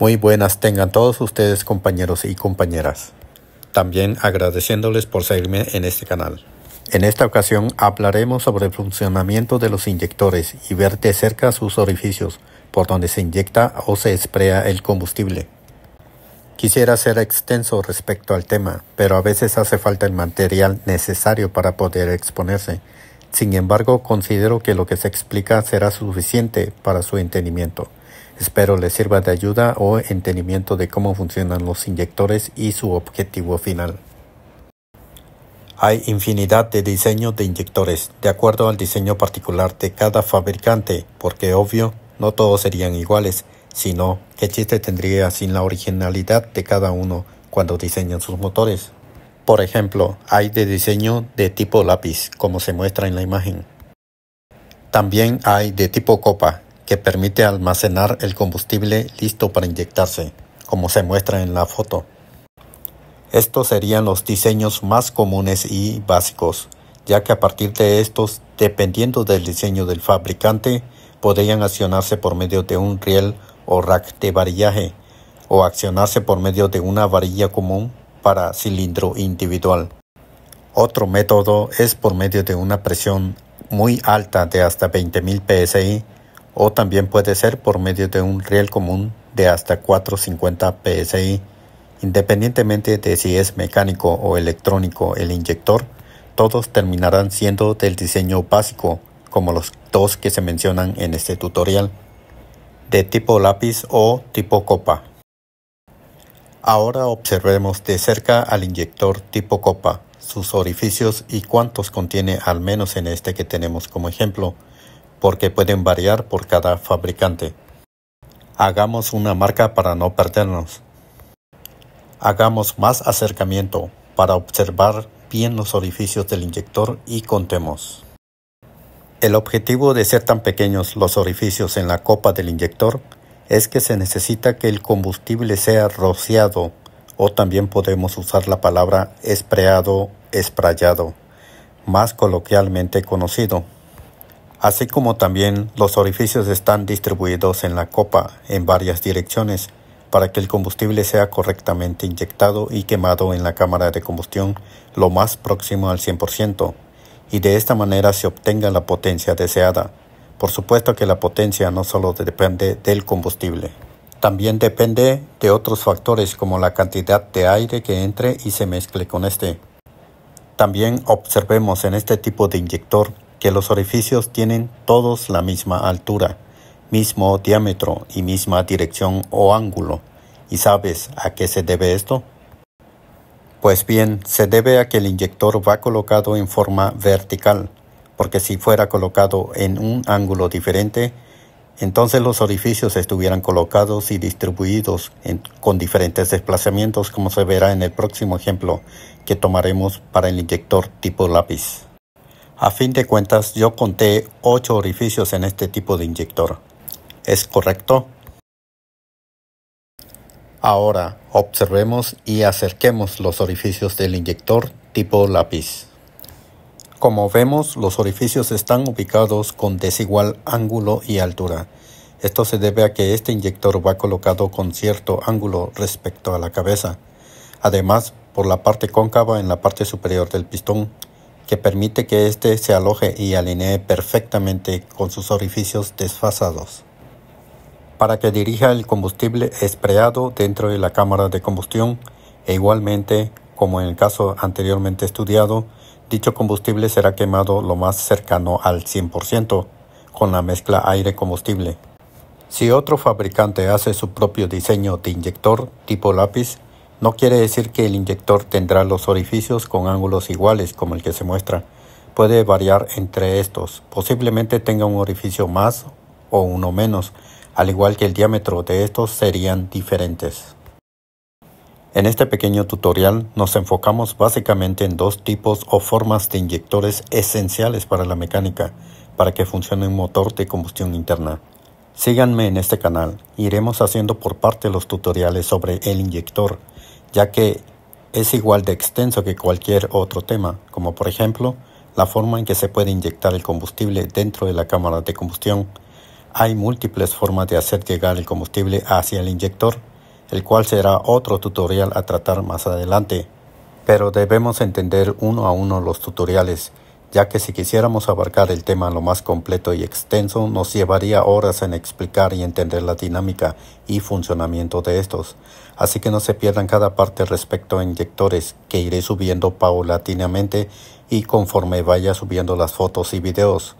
Muy buenas tengan todos ustedes compañeros y compañeras. También agradeciéndoles por seguirme en este canal. En esta ocasión hablaremos sobre el funcionamiento de los inyectores y ver de cerca sus orificios por donde se inyecta o se esprea el combustible. Quisiera ser extenso respecto al tema, pero a veces hace falta el material necesario para poder exponerse. Sin embargo, considero que lo que se explica será suficiente para su entendimiento. Espero les sirva de ayuda o entendimiento de cómo funcionan los inyectores y su objetivo final. Hay infinidad de diseños de inyectores, de acuerdo al diseño particular de cada fabricante, porque obvio, no todos serían iguales, sino qué chiste tendría sin la originalidad de cada uno cuando diseñan sus motores. Por ejemplo, hay de diseño de tipo lápiz, como se muestra en la imagen. También hay de tipo copa, que permite almacenar el combustible listo para inyectarse, como se muestra en la foto. Estos serían los diseños más comunes y básicos, ya que a partir de estos, dependiendo del diseño del fabricante, podrían accionarse por medio de un riel o rack de varillaje, o accionarse por medio de una varilla común para cilindro individual. Otro método es por medio de una presión muy alta de hasta 20.000 psi o también puede ser por medio de un riel común de hasta 450 psi. Independientemente de si es mecánico o electrónico el inyector, todos terminarán siendo del diseño básico, como los dos que se mencionan en este tutorial, de tipo lápiz o tipo copa. Ahora observemos de cerca al inyector tipo copa, sus orificios y cuántos contiene al menos en este que tenemos como ejemplo porque pueden variar por cada fabricante. Hagamos una marca para no perdernos. Hagamos más acercamiento para observar bien los orificios del inyector y contemos. El objetivo de ser tan pequeños los orificios en la copa del inyector es que se necesita que el combustible sea rociado o también podemos usar la palabra espreado, esprayado, más coloquialmente conocido así como también los orificios están distribuidos en la copa en varias direcciones para que el combustible sea correctamente inyectado y quemado en la cámara de combustión lo más próximo al 100% y de esta manera se obtenga la potencia deseada. Por supuesto que la potencia no solo depende del combustible, también depende de otros factores como la cantidad de aire que entre y se mezcle con este. También observemos en este tipo de inyector que los orificios tienen todos la misma altura, mismo diámetro y misma dirección o ángulo. ¿Y sabes a qué se debe esto? Pues bien, se debe a que el inyector va colocado en forma vertical, porque si fuera colocado en un ángulo diferente, entonces los orificios estuvieran colocados y distribuidos con diferentes desplazamientos como se verá en el próximo ejemplo que tomaremos para el inyector tipo lápiz. A fin de cuentas, yo conté 8 orificios en este tipo de inyector. ¿Es correcto? Ahora, observemos y acerquemos los orificios del inyector tipo lápiz. Como vemos, los orificios están ubicados con desigual ángulo y altura. Esto se debe a que este inyector va colocado con cierto ángulo respecto a la cabeza. Además, por la parte cóncava en la parte superior del pistón que permite que éste se aloje y alinee perfectamente con sus orificios desfasados para que dirija el combustible espreado dentro de la cámara de combustión e igualmente, como en el caso anteriormente estudiado, dicho combustible será quemado lo más cercano al 100% con la mezcla aire-combustible. Si otro fabricante hace su propio diseño de inyector tipo lápiz, no quiere decir que el inyector tendrá los orificios con ángulos iguales como el que se muestra. Puede variar entre estos. Posiblemente tenga un orificio más o uno menos, al igual que el diámetro de estos serían diferentes. En este pequeño tutorial nos enfocamos básicamente en dos tipos o formas de inyectores esenciales para la mecánica, para que funcione un motor de combustión interna. Síganme en este canal, iremos haciendo por parte los tutoriales sobre el inyector, ya que es igual de extenso que cualquier otro tema, como por ejemplo la forma en que se puede inyectar el combustible dentro de la cámara de combustión. Hay múltiples formas de hacer llegar el combustible hacia el inyector, el cual será otro tutorial a tratar más adelante, pero debemos entender uno a uno los tutoriales ya que si quisiéramos abarcar el tema lo más completo y extenso, nos llevaría horas en explicar y entender la dinámica y funcionamiento de estos. Así que no se pierdan cada parte respecto a inyectores que iré subiendo paulatinamente y conforme vaya subiendo las fotos y videos,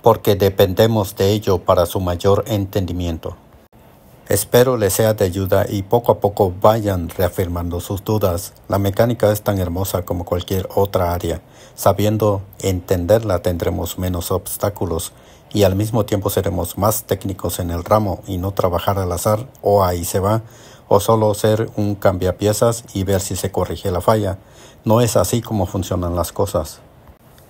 porque dependemos de ello para su mayor entendimiento. Espero les sea de ayuda y poco a poco vayan reafirmando sus dudas. La mecánica es tan hermosa como cualquier otra área. Sabiendo entenderla tendremos menos obstáculos y al mismo tiempo seremos más técnicos en el ramo y no trabajar al azar o ahí se va o solo ser un cambiapiezas y ver si se corrige la falla. No es así como funcionan las cosas.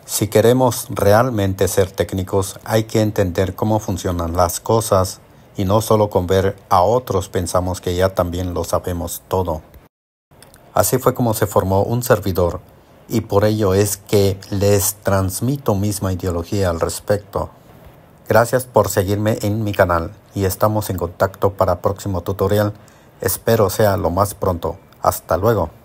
Si queremos realmente ser técnicos hay que entender cómo funcionan las cosas y no solo con ver a otros pensamos que ya también lo sabemos todo. Así fue como se formó un servidor y por ello es que les transmito misma ideología al respecto. Gracias por seguirme en mi canal y estamos en contacto para próximo tutorial. Espero sea lo más pronto. Hasta luego.